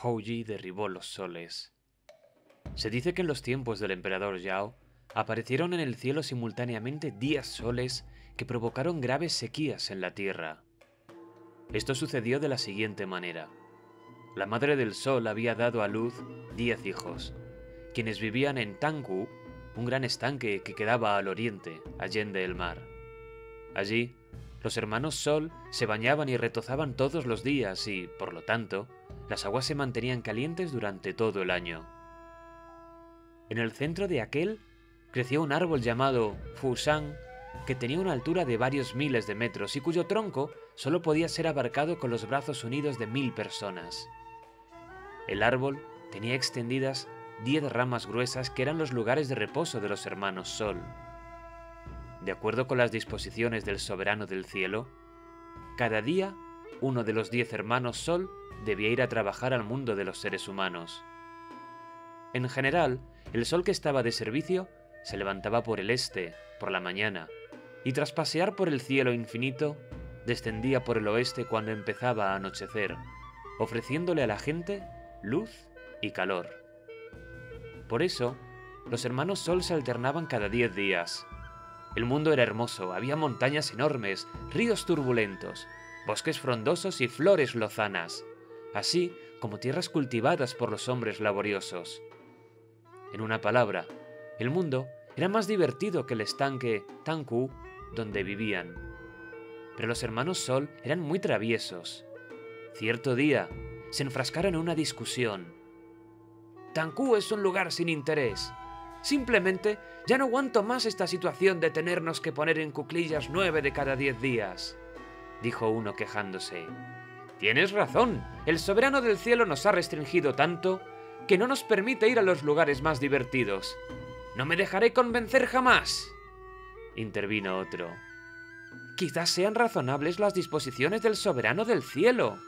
Houji derribó los soles. Se dice que en los tiempos del emperador Yao aparecieron en el cielo simultáneamente 10 soles que provocaron graves sequías en la tierra. Esto sucedió de la siguiente manera. La madre del sol había dado a luz 10 hijos, quienes vivían en Tangu, un gran estanque que quedaba al oriente, allende el mar. Allí, los hermanos Sol se bañaban y retozaban todos los días y, por lo tanto, las aguas se mantenían calientes durante todo el año. En el centro de aquel creció un árbol llamado Fusang que tenía una altura de varios miles de metros y cuyo tronco solo podía ser abarcado con los brazos unidos de mil personas. El árbol tenía extendidas diez ramas gruesas que eran los lugares de reposo de los hermanos Sol. De acuerdo con las disposiciones del soberano del cielo, cada día uno de los diez hermanos Sol debía ir a trabajar al mundo de los seres humanos. En general, el Sol que estaba de servicio se levantaba por el este, por la mañana, y tras pasear por el cielo infinito, descendía por el oeste cuando empezaba a anochecer, ofreciéndole a la gente luz y calor. Por eso, los hermanos Sol se alternaban cada diez días. El mundo era hermoso, había montañas enormes, ríos turbulentos, bosques frondosos y flores lozanas, así como tierras cultivadas por los hombres laboriosos. En una palabra, el mundo era más divertido que el estanque Tanku donde vivían. Pero los hermanos Sol eran muy traviesos. Cierto día, se enfrascaron en una discusión. Tancu es un lugar sin interés. Simplemente ya no aguanto más esta situación de tenernos que poner en cuclillas nueve de cada diez días dijo uno quejándose. Tienes razón, el soberano del cielo nos ha restringido tanto que no nos permite ir a los lugares más divertidos. No me dejaré convencer jamás. Intervino otro. Quizás sean razonables las disposiciones del soberano del cielo,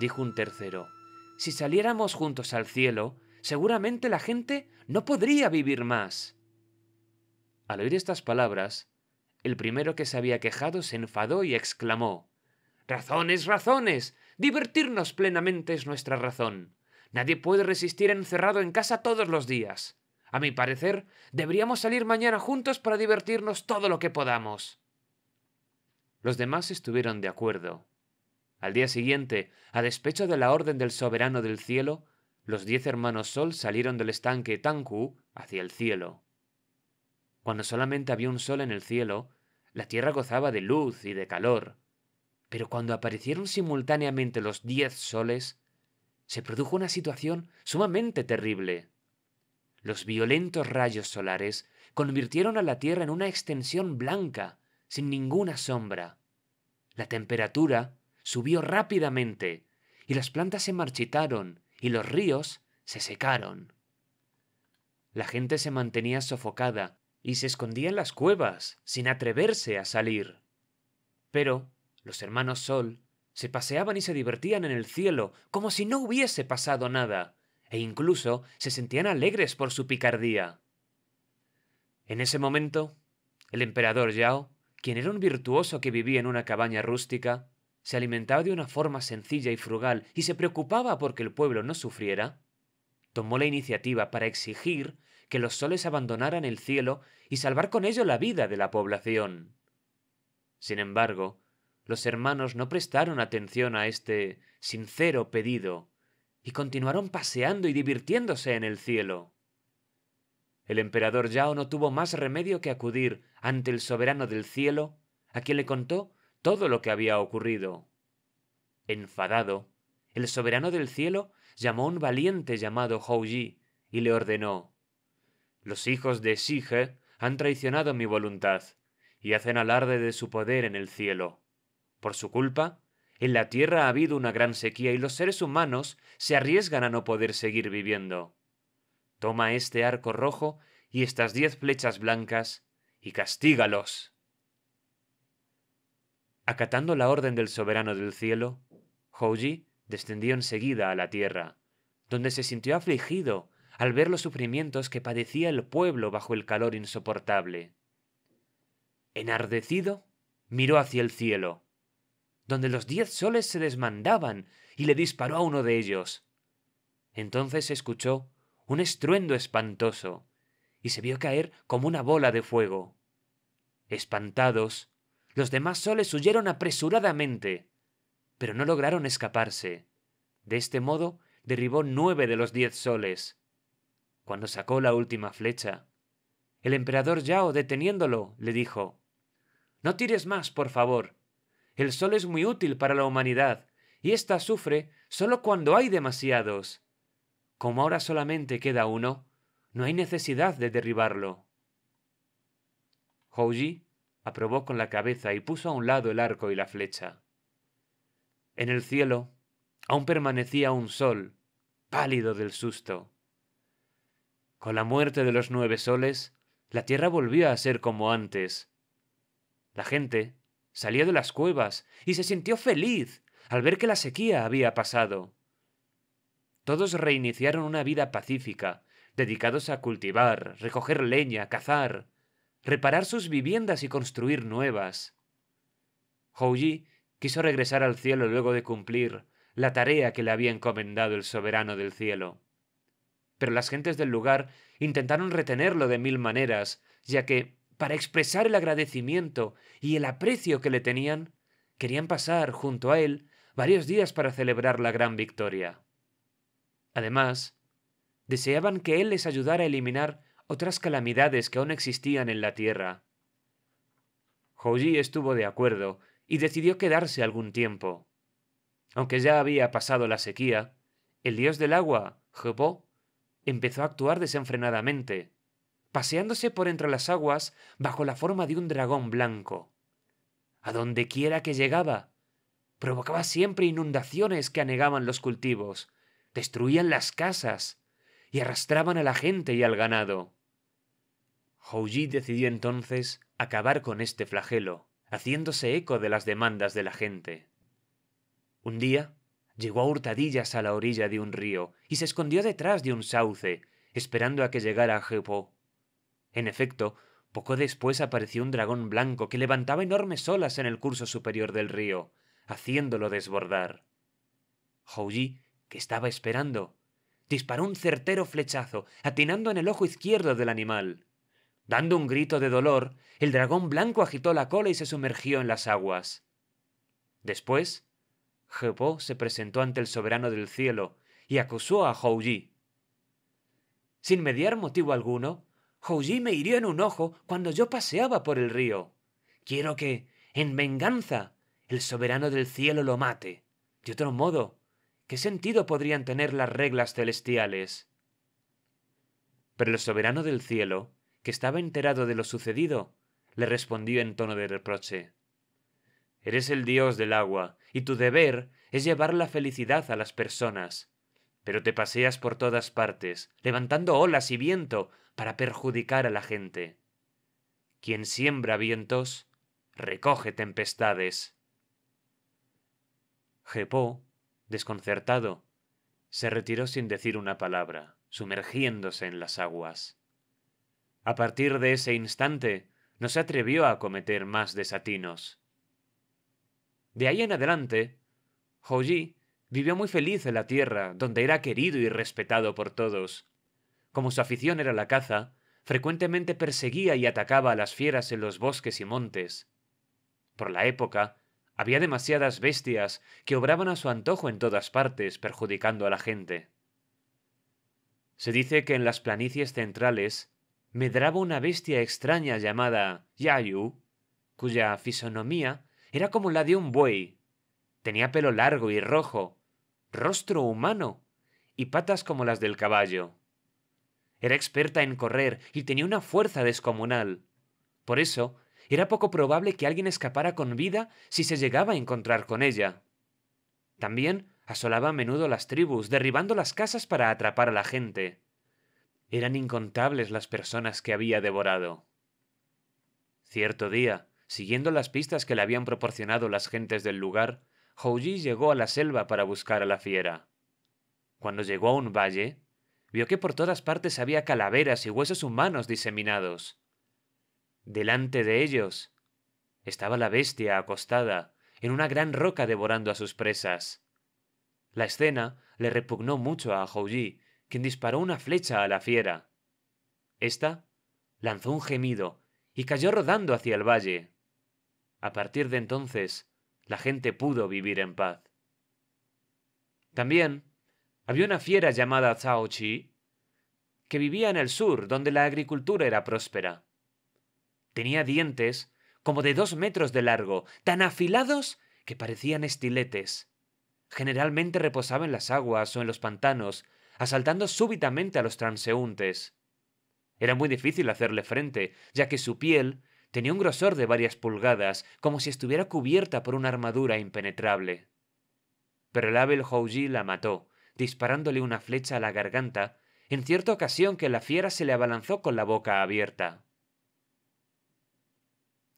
dijo un tercero. Si saliéramos juntos al cielo, seguramente la gente no podría vivir más. Al oír estas palabras, el primero que se había quejado se enfadó y exclamó Razones, razones. Divertirnos plenamente es nuestra razón. Nadie puede resistir encerrado en casa todos los días. A mi parecer, deberíamos salir mañana juntos para divertirnos todo lo que podamos. Los demás estuvieron de acuerdo. Al día siguiente, a despecho de la orden del soberano del cielo, los diez hermanos Sol salieron del estanque Tanku hacia el cielo. Cuando solamente había un sol en el cielo, la tierra gozaba de luz y de calor. Pero cuando aparecieron simultáneamente los diez soles, se produjo una situación sumamente terrible. Los violentos rayos solares convirtieron a la Tierra en una extensión blanca, sin ninguna sombra. La temperatura subió rápidamente, y las plantas se marchitaron, y los ríos se secaron. La gente se mantenía sofocada, y se escondía en las cuevas, sin atreverse a salir. Pero los hermanos Sol se paseaban y se divertían en el cielo como si no hubiese pasado nada, e incluso se sentían alegres por su picardía. En ese momento, el emperador Yao, quien era un virtuoso que vivía en una cabaña rústica, se alimentaba de una forma sencilla y frugal y se preocupaba porque el pueblo no sufriera, tomó la iniciativa para exigir que los soles abandonaran el cielo y salvar con ello la vida de la población. Sin embargo, los hermanos no prestaron atención a este sincero pedido y continuaron paseando y divirtiéndose en el cielo. El emperador Yao no tuvo más remedio que acudir ante el soberano del cielo, a quien le contó todo lo que había ocurrido. Enfadado, el soberano del cielo llamó a un valiente llamado Yi y le ordenó los hijos de Sige han traicionado mi voluntad y hacen alarde de su poder en el cielo. Por su culpa, en la tierra ha habido una gran sequía y los seres humanos se arriesgan a no poder seguir viviendo. Toma este arco rojo y estas diez flechas blancas y castígalos. Acatando la orden del soberano del cielo, Houji descendió enseguida a la tierra, donde se sintió afligido al ver los sufrimientos que padecía el pueblo bajo el calor insoportable. Enardecido, miró hacia el cielo, donde los diez soles se desmandaban, y le disparó a uno de ellos. Entonces escuchó un estruendo espantoso, y se vio caer como una bola de fuego. Espantados, los demás soles huyeron apresuradamente, pero no lograron escaparse. De este modo derribó nueve de los diez soles, cuando sacó la última flecha, el emperador Yao, deteniéndolo, le dijo No tires más, por favor. El sol es muy útil para la humanidad, y ésta sufre solo cuando hay demasiados. Como ahora solamente queda uno, no hay necesidad de derribarlo. Houji aprobó con la cabeza y puso a un lado el arco y la flecha. En el cielo aún permanecía un sol, pálido del susto. Con la muerte de los nueve soles, la tierra volvió a ser como antes. La gente salió de las cuevas y se sintió feliz al ver que la sequía había pasado. Todos reiniciaron una vida pacífica, dedicados a cultivar, recoger leña, cazar, reparar sus viviendas y construir nuevas. Houji quiso regresar al cielo luego de cumplir la tarea que le había encomendado el soberano del cielo pero las gentes del lugar intentaron retenerlo de mil maneras, ya que, para expresar el agradecimiento y el aprecio que le tenían, querían pasar junto a él varios días para celebrar la gran victoria. Además, deseaban que él les ayudara a eliminar otras calamidades que aún existían en la tierra. Houji estuvo de acuerdo y decidió quedarse algún tiempo. Aunque ya había pasado la sequía, el dios del agua, Hebo, empezó a actuar desenfrenadamente, paseándose por entre las aguas bajo la forma de un dragón blanco. A donde quiera que llegaba, provocaba siempre inundaciones que anegaban los cultivos, destruían las casas y arrastraban a la gente y al ganado. Houji decidió entonces acabar con este flagelo, haciéndose eco de las demandas de la gente. Un día, llegó a hurtadillas a la orilla de un río y se escondió detrás de un sauce, esperando a que llegara Jepo. En efecto, poco después apareció un dragón blanco que levantaba enormes olas en el curso superior del río, haciéndolo desbordar. Houji, que estaba esperando, disparó un certero flechazo, atinando en el ojo izquierdo del animal. Dando un grito de dolor, el dragón blanco agitó la cola y se sumergió en las aguas. Después, se presentó ante el soberano del cielo y acusó a Houji. Sin mediar motivo alguno, Houji me hirió en un ojo cuando yo paseaba por el río. Quiero que, en venganza, el soberano del cielo lo mate. De otro modo, ¿qué sentido podrían tener las reglas celestiales? Pero el soberano del cielo, que estaba enterado de lo sucedido, le respondió en tono de reproche. Eres el dios del agua, y tu deber es llevar la felicidad a las personas. Pero te paseas por todas partes, levantando olas y viento para perjudicar a la gente. Quien siembra vientos, recoge tempestades. Jepó, desconcertado, se retiró sin decir una palabra, sumergiéndose en las aguas. A partir de ese instante, no se atrevió a cometer más desatinos. De ahí en adelante, Hoji vivió muy feliz en la tierra, donde era querido y respetado por todos. Como su afición era la caza, frecuentemente perseguía y atacaba a las fieras en los bosques y montes. Por la época, había demasiadas bestias que obraban a su antojo en todas partes, perjudicando a la gente. Se dice que en las planicies centrales medraba una bestia extraña llamada Yayu, cuya fisonomía era como la de un buey. Tenía pelo largo y rojo, rostro humano y patas como las del caballo. Era experta en correr y tenía una fuerza descomunal. Por eso, era poco probable que alguien escapara con vida si se llegaba a encontrar con ella. También asolaba a menudo las tribus, derribando las casas para atrapar a la gente. Eran incontables las personas que había devorado. Cierto día, Siguiendo las pistas que le habían proporcionado las gentes del lugar, Houji llegó a la selva para buscar a la fiera. Cuando llegó a un valle, vio que por todas partes había calaveras y huesos humanos diseminados. Delante de ellos estaba la bestia acostada en una gran roca devorando a sus presas. La escena le repugnó mucho a Houji, quien disparó una flecha a la fiera. Esta lanzó un gemido y cayó rodando hacia el valle. A partir de entonces, la gente pudo vivir en paz. También había una fiera llamada Zhao que vivía en el sur, donde la agricultura era próspera. Tenía dientes como de dos metros de largo, tan afilados que parecían estiletes. Generalmente reposaba en las aguas o en los pantanos, asaltando súbitamente a los transeúntes. Era muy difícil hacerle frente, ya que su piel Tenía un grosor de varias pulgadas, como si estuviera cubierta por una armadura impenetrable. Pero el hábil Houji la mató, disparándole una flecha a la garganta, en cierta ocasión que la fiera se le abalanzó con la boca abierta.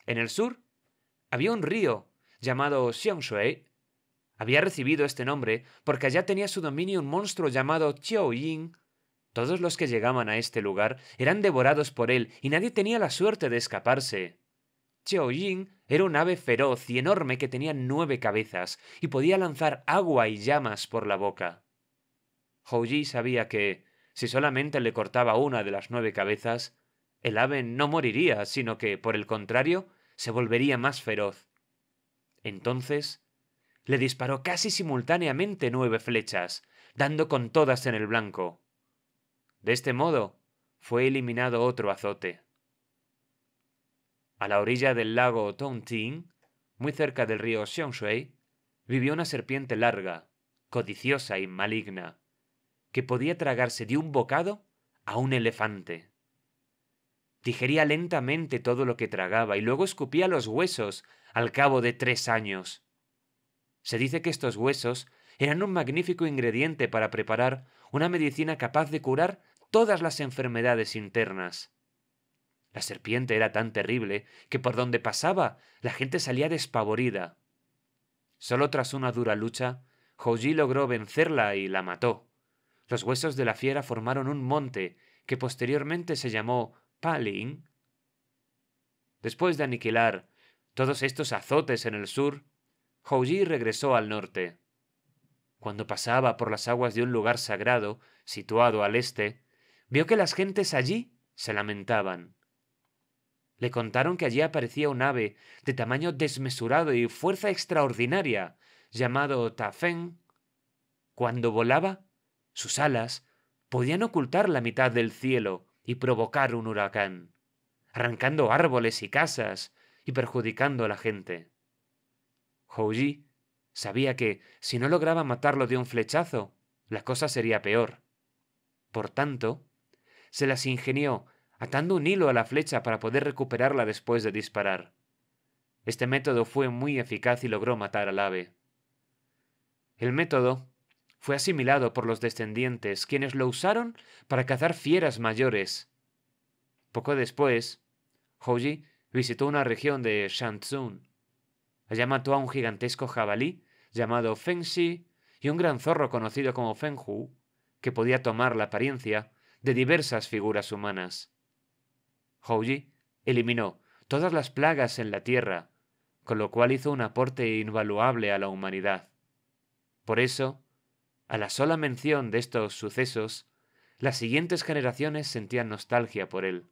En el sur había un río llamado Xiangshui. Había recibido este nombre porque allá tenía su dominio un monstruo llamado Chiu Ying, todos los que llegaban a este lugar eran devorados por él y nadie tenía la suerte de escaparse. Xiao Yin era un ave feroz y enorme que tenía nueve cabezas y podía lanzar agua y llamas por la boca. Hou Yi sabía que, si solamente le cortaba una de las nueve cabezas, el ave no moriría, sino que, por el contrario, se volvería más feroz. Entonces, le disparó casi simultáneamente nueve flechas, dando con todas en el blanco. De este modo, fue eliminado otro azote. A la orilla del lago Tongting, muy cerca del río Xiongshui, vivió una serpiente larga, codiciosa y maligna, que podía tragarse de un bocado a un elefante. Digería lentamente todo lo que tragaba y luego escupía los huesos al cabo de tres años. Se dice que estos huesos eran un magnífico ingrediente para preparar una medicina capaz de curar todas las enfermedades internas. La serpiente era tan terrible que por donde pasaba la gente salía despavorida. Solo tras una dura lucha, Houji logró vencerla y la mató. Los huesos de la fiera formaron un monte que posteriormente se llamó Palin. Después de aniquilar todos estos azotes en el sur, Houji regresó al norte. Cuando pasaba por las aguas de un lugar sagrado, situado al este, vio que las gentes allí se lamentaban. Le contaron que allí aparecía un ave de tamaño desmesurado y fuerza extraordinaria, llamado Tafeng. Cuando volaba, sus alas podían ocultar la mitad del cielo y provocar un huracán, arrancando árboles y casas y perjudicando a la gente. Houji sabía que, si no lograba matarlo de un flechazo, la cosa sería peor. Por tanto, se las ingenió, atando un hilo a la flecha para poder recuperarla después de disparar. Este método fue muy eficaz y logró matar al ave. El método fue asimilado por los descendientes, quienes lo usaron para cazar fieras mayores. Poco después, Hoji visitó una región de Shantzun. Allá mató a un gigantesco jabalí llamado Fengxi y un gran zorro conocido como Fenghu, que podía tomar la apariencia de diversas figuras humanas. Houji eliminó todas las plagas en la tierra, con lo cual hizo un aporte invaluable a la humanidad. Por eso, a la sola mención de estos sucesos, las siguientes generaciones sentían nostalgia por él.